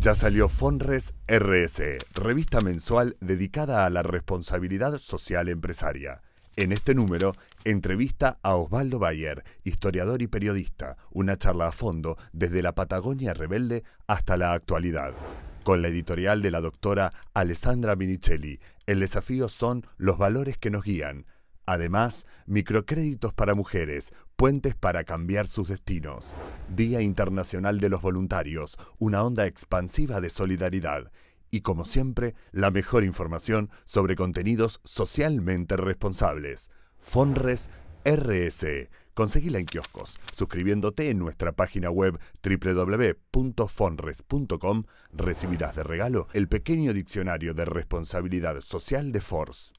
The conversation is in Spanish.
Ya salió Fonres RS, revista mensual dedicada a la responsabilidad social empresaria. En este número, entrevista a Osvaldo Bayer, historiador y periodista, una charla a fondo desde la Patagonia rebelde hasta la actualidad. Con la editorial de la doctora Alessandra Minicelli. el desafío son los valores que nos guían, Además, microcréditos para mujeres, puentes para cambiar sus destinos, Día Internacional de los Voluntarios, una onda expansiva de solidaridad y, como siempre, la mejor información sobre contenidos socialmente responsables. Fonres RS. Conseguila en kioscos, suscribiéndote en nuestra página web www.fonres.com recibirás de regalo el pequeño diccionario de responsabilidad social de Force.